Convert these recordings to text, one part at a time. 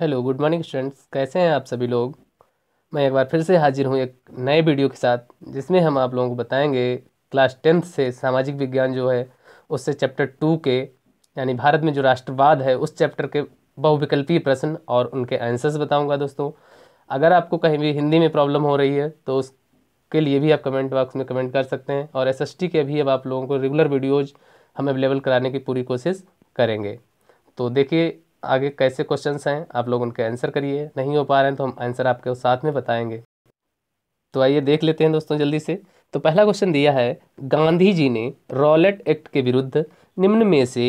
hello good morning students कैसे हैं आप सभी लोग मैं एक बार फिर से हाजिर हूँ एक नए वीडियो के साथ जिसमें हम आप लोगों को बताएंगे क्लास टेंथ से सामाजिक विज्ञान जो है उससे चैप्टर टू के यानी भारत में जो राष्ट्रवाद है उस चैप्टर के बहुविकल्पीय प्रश्न और उनके आंसर्स बताऊँगा दोस्तों अगर आपको कहीं भी हिंदी में प्रॉब्लम हो रही है तो उसके लिए भी आप कमेंट बॉक्स में कमेंट कर सकते हैं और एस के भी अब आप लोगों को रेगुलर वीडियोज़ हम अवेलेबल कराने की पूरी कोशिश करेंगे तो देखिए आगे कैसे क्वेश्चंस हैं आप लोग उनके आंसर करिए नहीं हो पा रहे हैं तो हम आंसर आपके साथ में बताएंगे तो आइए देख लेते हैं दोस्तों जल्दी से तो पहला क्वेश्चन दिया है गांधी जी ने रॉलेट एक्ट के विरुद्ध निम्न में से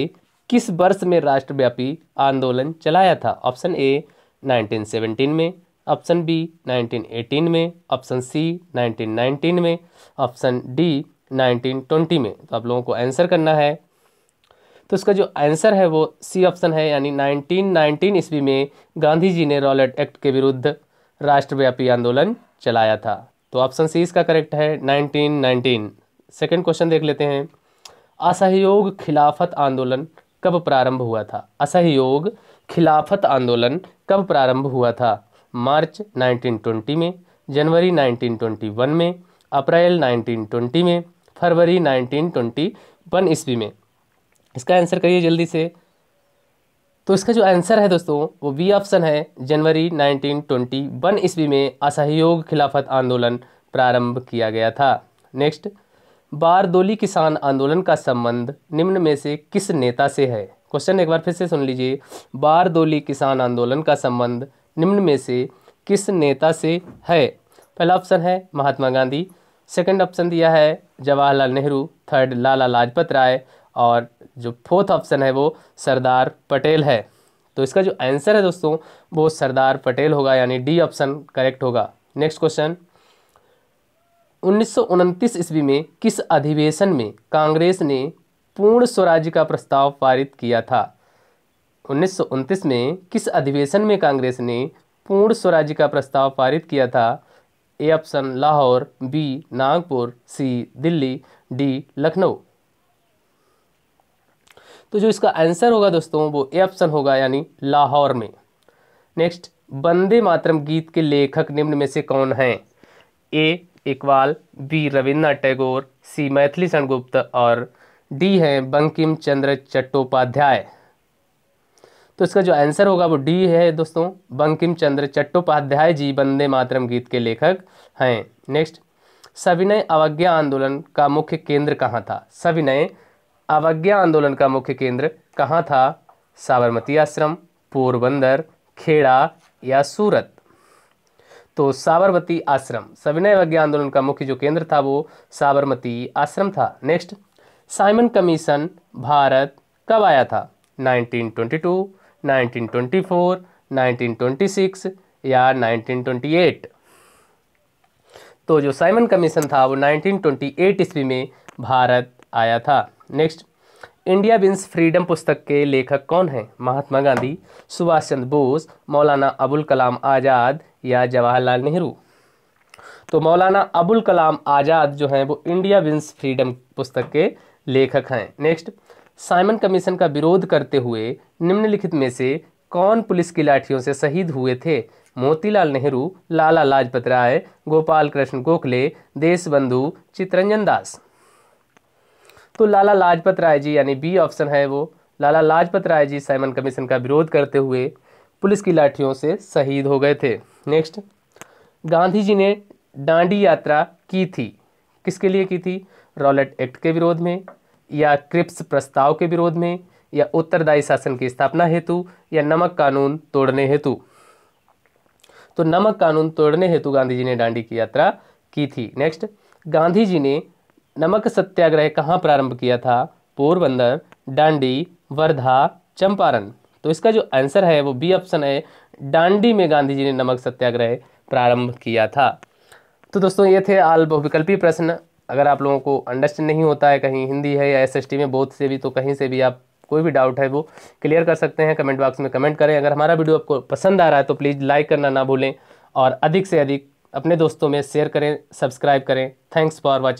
किस वर्ष में राष्ट्रव्यापी आंदोलन चलाया था ऑप्शन ए 1917 में ऑप्शन बी 1918 में ऑप्शन सी 1919 में ऑप्शन डी 1920 में तो आप लोगों को आंसर करना है तो इसका जो आंसर है वो सी ऑप्शन है यानी 1919 ईस्वी में गांधी जी ने रॉलेट एक्ट के विरुद्ध राष्ट्रव्यापी आंदोलन चलाया था तो ऑप्शन सी इसका करेक्ट है 1919 सेकंड क्वेश्चन देख लेते हैं असहयोग खिलाफत आंदोलन कब प्रारंभ हुआ था असहयोग खिलाफत आंदोलन कब प्रारंभ हुआ था मार्च नाइनटीन में जनवरी नाइनटीन में अप्रैल नाइनटीन में फरवरी वन ईस्वी में इसका आंसर करिए जल्दी से तो इसका जो आंसर है दोस्तों वो बी ऑप्शन है जनवरी 1921 ईस्वी में असहयोग खिलाफत आंदोलन प्रारंभ किया गया था नेक्स्ट बारदोली किसान आंदोलन का संबंध निम्न में से किस नेता से है क्वेश्चन एक बार फिर से सुन लीजिए बारदोली किसान आंदोलन का संबंध निम्न में से किस नेता से है पहला ऑप्शन है महात्मा गांधी सेकंड ऑप्शन दिया है जवाहरलाल नेहरू थर्ड लाला लाजपत राय और जो फोर्थ ऑप्शन है वो सरदार पटेल है तो इसका जो आंसर है दोस्तों वो सरदार पटेल होगा यानी डी ऑप्शन करेक्ट होगा नेक्स्ट क्वेश्चन उन्नीस ईस्वी में किस अधिवेशन में कांग्रेस ने पूर्ण स्वराज्य का प्रस्ताव पारित किया था उन्नीस में किस अधिवेशन में कांग्रेस ने पूर्ण स्वराज्य का प्रस्ताव पारित किया था A option Lahore B Nagpur C Delhi D Lucknow तो जो इसका आंसर होगा दोस्तों वो ए ऑप्शन होगा यानी लाहौर में नेक्स्ट बंदे मातरम गीत के लेखक निम्न में से कौन हैं A Iqbal B Rabindranath Tagore C Maithili Sharan और डी हैं बंकिम चंद्र चट्टोपाध्याय तो इसका जो आंसर होगा वो डी है दोस्तों बंकिम चंद्र चट्टोपाध्याय जी वंदे मातरम गीत के लेखक हैं नेक्स्ट सविनय अवज्ञा आंदोलन का मुख्य केंद्र कहाँ था सविनय अवज्ञा आंदोलन का मुख्य केंद्र कहाँ था साबरमती आश्रम पोरबंदर खेड़ा या सूरत तो साबरमती आश्रम सविनय अवज्ञा आंदोलन का मुख्य जो केंद्र था वो साबरमती आश्रम था नेक्स्ट साइमन कमीशन भारत कब आया था 1922, 1924, 1926 या 1928 तो जो साइमन कमीशन था वो 1928 ईस्वी में भारत आया था नेक्स्ट इंडिया विंस फ्रीडम पुस्तक के लेखक कौन हैं महात्मा गांधी सुभाष चंद्र बोस मौलाना अबुल कलाम आज़ाद या जवाहरलाल नेहरू तो मौलाना अबुल कलाम आज़ाद जो हैं वो इंडिया विंस फ्रीडम पुस्तक के लेखक हैं नेक्स्ट साइमन कमीशन का विरोध करते हुए निम्नलिखित में से कौन पुलिस की लाठियों से शहीद हुए थे मोतीलाल नेहरू लाला लाजपत राय गोपाल कृष्ण गोखले देशबंधु चितरंजन दास तो लाला लाजपत राय जी यानी बी ऑप्शन है वो लाला लाजपत राय जी साइमन कमीशन का विरोध करते हुए पुलिस की लाठियों से शहीद हो गए थे नेक्स्ट गांधी जी ने डांडी यात्रा की थी किसके लिए की थी रॉलेट एक्ट के विरोध में या क्रिप्स प्रस्ताव के विरोध में या उत्तरदायी शासन की स्थापना हेतु या नमक कानून तोड़ने हेतु तो नमक कानून तोड़ने हेतु गांधी जी ने डांडी की यात्रा की थी नेक्स्ट गांधी जी ने नमक सत्याग्रह कहाँ प्रारंभ किया था पोरबंदर डांडी वर्धा चंपारण तो इसका जो आंसर है वो बी ऑप्शन है डांडी में गांधी जी ने नमक सत्याग्रह प्रारंभ किया था तो दोस्तों ये थे आल बहुविकल्पी प्रश्न अगर आप लोगों को अंडरस्टैंड नहीं होता है कहीं हिंदी है या एस में बोथ से भी तो कहीं से भी आप कोई भी डाउट है वो क्लियर कर सकते हैं कमेंट बॉक्स में कमेंट करें अगर हमारा वीडियो आपको पसंद आ रहा है तो प्लीज़ लाइक करना ना भूलें और अधिक से अधिक अपने दोस्तों में शेयर करें सब्सक्राइब करें थैंक्स फॉर वॉचिंग